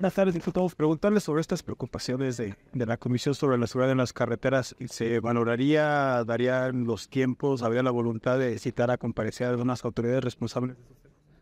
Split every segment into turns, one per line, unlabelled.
Buenas tardes, diputados. Preguntarles sobre estas preocupaciones de, la Comisión sobre la Seguridad en las Carreteras. ¿Se valoraría, darían los tiempos, habría la voluntad de citar a comparecer a algunas autoridades responsables?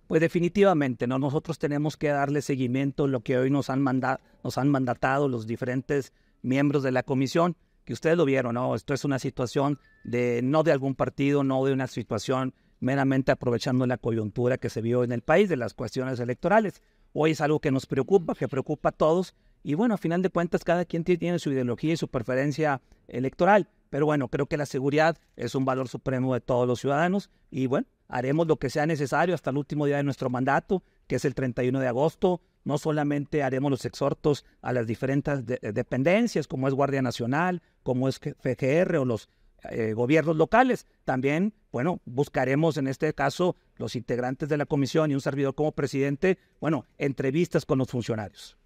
Pues definitivamente, ¿no? Nosotros tenemos que darle seguimiento a lo que hoy nos han, mandado, nos han mandatado los diferentes miembros de la Comisión, que ustedes lo vieron, ¿no? Esto es una situación de no de algún partido, no de una situación meramente aprovechando la coyuntura que se vio en el país de las cuestiones electorales. Hoy es algo que nos preocupa, que preocupa a todos. Y bueno, a final de cuentas, cada quien tiene su ideología y su preferencia electoral. Pero bueno, creo que la seguridad es un valor supremo de todos los ciudadanos. Y bueno, haremos lo que sea necesario hasta el último día de nuestro mandato, que es el 31 de agosto. No solamente haremos los exhortos a las diferentes dependencias, como es Guardia Nacional, como es FGR o los eh, gobiernos locales. También, bueno, buscaremos en este caso los integrantes de la comisión y un servidor como presidente, bueno, entrevistas con los funcionarios.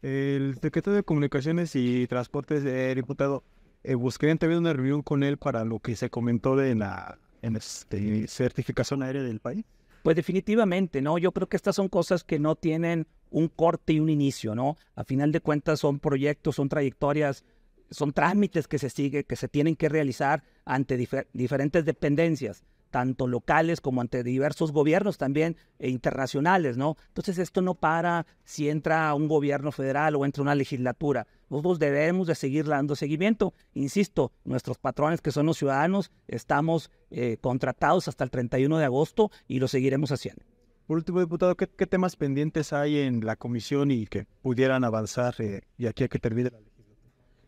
El secretario de Comunicaciones y Transportes, eh, diputado, eh, busqué una reunión con él para lo que se comentó de la en este, certificación aérea del país. Pues definitivamente, ¿no? Yo creo que estas son cosas que no tienen un corte y un inicio, ¿no? A final de cuentas son proyectos, son trayectorias son trámites que se sigue que se tienen que realizar ante diferentes dependencias, tanto locales como ante diversos gobiernos también e internacionales, ¿no? Entonces esto no para si entra un gobierno federal o entra una legislatura. Nosotros debemos de seguir dando seguimiento. Insisto, nuestros patrones que son los ciudadanos, estamos eh, contratados hasta el 31 de agosto y lo seguiremos haciendo. Por último, diputado, ¿qué, temas pendientes hay en la comisión y que pudieran avanzar eh, y aquí hay que terminar...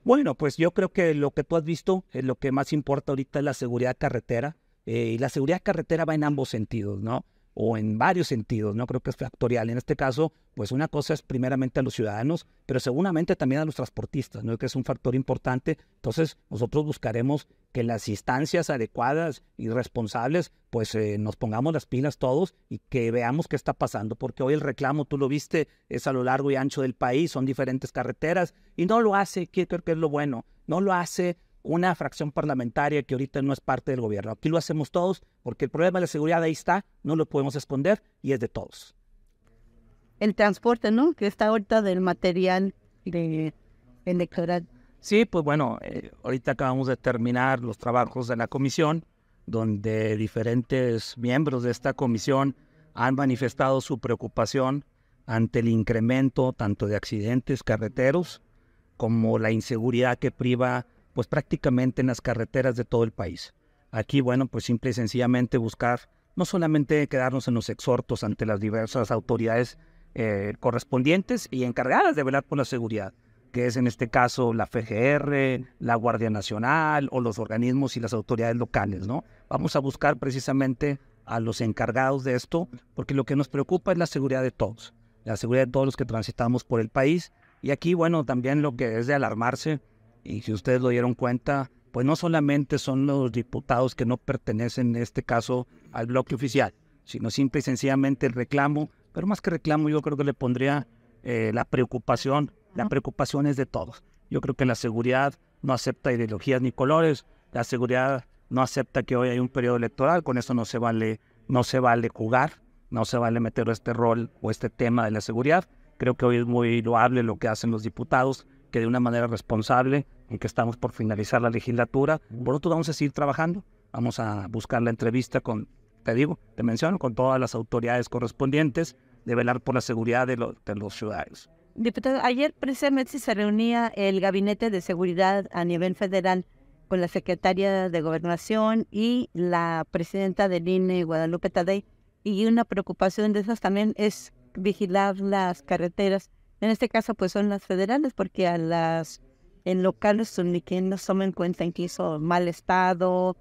Bueno, pues yo creo que lo que tú has visto, es lo que más importa ahorita es la seguridad carretera. Eh, y la seguridad carretera va en ambos sentidos, ¿no? o en varios sentidos, no creo que es factorial. En este caso, pues una cosa es primeramente a los ciudadanos, pero seguramente también a los transportistas, ¿no? que es un factor importante. Entonces, nosotros buscaremos que las instancias adecuadas y responsables, pues eh, nos pongamos las pilas todos y que veamos qué está pasando, porque hoy el reclamo, tú lo viste, es a lo largo y ancho del país, son diferentes carreteras, y no lo hace, creo que es lo bueno, no lo hace una fracción parlamentaria que ahorita no es parte del gobierno. Aquí lo hacemos todos porque el problema de la seguridad ahí está, no lo podemos esconder y es de todos.
El transporte, ¿no? Que está ahorita del material de electoral.
Sí, pues bueno, eh, ahorita acabamos de terminar los trabajos de la comisión, donde diferentes miembros de esta comisión han manifestado su preocupación ante el incremento tanto de accidentes carreteros como la inseguridad que priva pues prácticamente en las carreteras de todo el país. Aquí, bueno, pues simple y sencillamente buscar no solamente quedarnos en los exhortos ante las diversas autoridades eh, correspondientes y encargadas de velar por la seguridad, que es en este caso la FGR, la Guardia Nacional o los organismos y las autoridades locales, ¿no? Vamos a buscar precisamente a los encargados de esto, porque lo que nos preocupa es la seguridad de todos, la seguridad de todos los que transitamos por el país. Y aquí, bueno, también lo que es de alarmarse y si ustedes lo dieron cuenta, pues no solamente son los diputados que no pertenecen en este caso al bloque oficial, sino simple y sencillamente el reclamo, pero más que reclamo yo creo que le pondría eh, la preocupación, la preocupación es de todos. Yo creo que la seguridad no acepta ideologías ni colores, la seguridad no acepta que hoy hay un periodo electoral, con eso no se vale, no se vale jugar, no se vale meter este rol o este tema de la seguridad. Creo que hoy es muy loable lo que hacen los diputados, que de una manera responsable, en que estamos por finalizar la legislatura. Por otro lado, vamos a seguir trabajando, vamos a buscar la entrevista con, te digo, te menciono, con todas las autoridades correspondientes, de velar por la seguridad de, los ciudadanos.
Diputado, ayer precisamente se reunía el Gabinete de Seguridad a nivel federal con la secretaria de Gobernación y la presidenta del INE, Guadalupe Tadei, y una preocupación de esas también es vigilar las carreteras en este caso, pues son las federales, porque a las en locales ni que nos cuenta en cuenta hizo mal estado,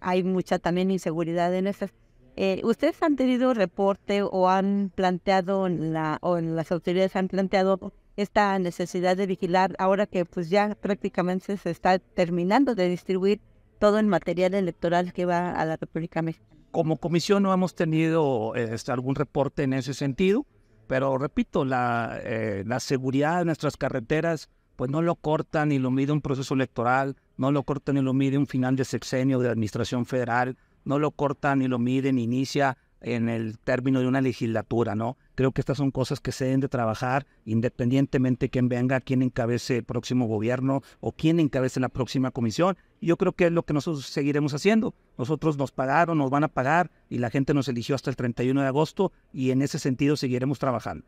hay mucha también inseguridad en esas. Eh, ¿Ustedes han tenido reporte o han planteado, la, o en las autoridades han planteado esta necesidad de vigilar ahora que pues ya prácticamente se está terminando de distribuir todo el material electoral que va a la República Mexicana?
Como comisión no hemos tenido este, algún reporte en ese sentido. Pero repito, la, eh, la seguridad de nuestras carreteras, pues no lo corta ni lo mide un proceso electoral, no lo corta ni lo mide un final de sexenio de administración federal, no lo corta ni lo mide ni inicia en el término de una legislatura, ¿no? Creo que estas son cosas que se deben de trabajar independientemente quién venga, quién encabece el próximo gobierno o quién encabece la próxima comisión. yo creo que es lo que nosotros seguiremos haciendo. Nosotros nos pagaron, nos van a pagar y la gente nos eligió hasta el 31 de agosto y en ese sentido seguiremos trabajando.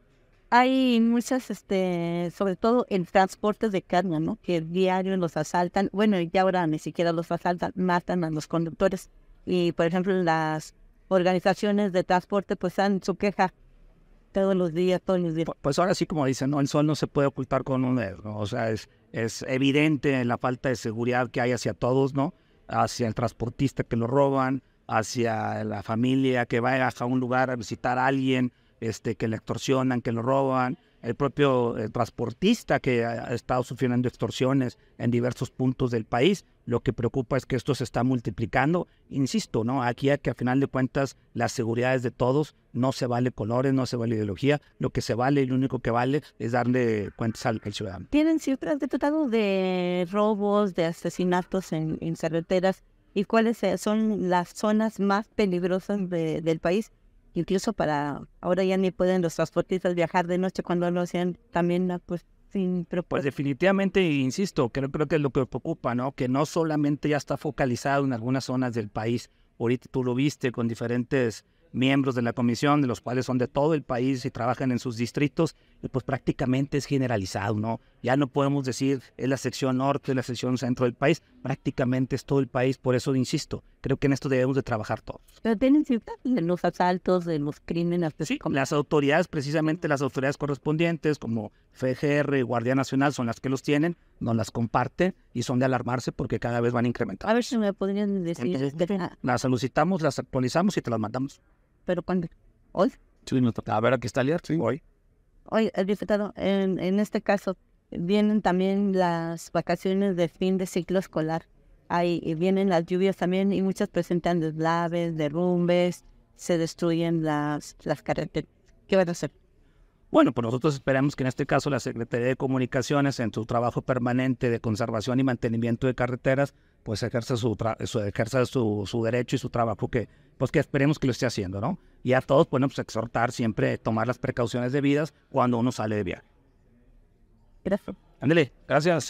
Hay muchas, este, sobre todo en transportes de carga, ¿no? Que diario los asaltan. Bueno, y ahora ni siquiera los asaltan, matan a los conductores. Y, por ejemplo, las organizaciones de transporte pues dan su queja todos los días, todos los días.
Pues ahora sí, como dicen, ¿no? el sol no se puede ocultar con un dedo, o sea, es, es evidente la falta de seguridad que hay hacia todos, ¿no? Hacia el transportista que lo roban, hacia la familia que va a un lugar a visitar a alguien, este, que le extorsionan, que lo roban, el propio eh, transportista que ha estado sufriendo extorsiones en diversos puntos del país. Lo que preocupa es que esto se está multiplicando. Insisto, ¿no? Aquí hay que a final de cuentas las seguridades de todos, no se vale colores, no se vale ideología. Lo que se vale y lo único que vale es darle cuentas al, ciudadano.
¿Tienen cifras de de robos, de asesinatos en, carreteras? ¿Y cuáles son las zonas más peligrosas del país? incluso para, ahora ya ni pueden los transportistas viajar de noche cuando lo hacían también, ah, pues sin Pues
definitivamente, insisto, creo, creo que es lo que preocupa, ¿no? Que no solamente ya está focalizado en algunas zonas del país, ahorita tú lo viste con diferentes miembros de la comisión, de los cuales son de todo el país y trabajan en sus distritos, y pues prácticamente es generalizado, ¿no? Ya no podemos decir es la sección norte, la sección centro del país, prácticamente es todo el país, por eso insisto, creo que en esto debemos de trabajar todos.
Pero tienen cifras de los asaltos, de los crímenes. Sí,
las autoridades, precisamente las autoridades correspondientes como FGR, y Guardia Nacional, son las que los tienen, nos las comparten y son de alarmarse porque cada vez van incrementando.
A ver si me podrían decir.
las solicitamos, las actualizamos y te las mandamos.
¿Pero cuándo? ¿Hoy?
Sí, no, a ver, aquí está el sí. Hoy.
Hoy, eh, diputado, en, en este caso, vienen también las vacaciones de fin de ciclo escolar. Ahí vienen las lluvias también y muchas presentan deslaves, derrumbes, se destruyen las, las carreteras. ¿Qué van a hacer?
Bueno, pues nosotros esperamos que en este caso la Secretaría de Comunicaciones, en su trabajo permanente de conservación y mantenimiento de carreteras, pues ejerza su, su, su derecho y su trabajo que, pues que esperemos que lo esté haciendo, ¿no? Y a todos, bueno, pues exhortar siempre tomar las precauciones debidas cuando uno sale de viaje. Gracias. gracias.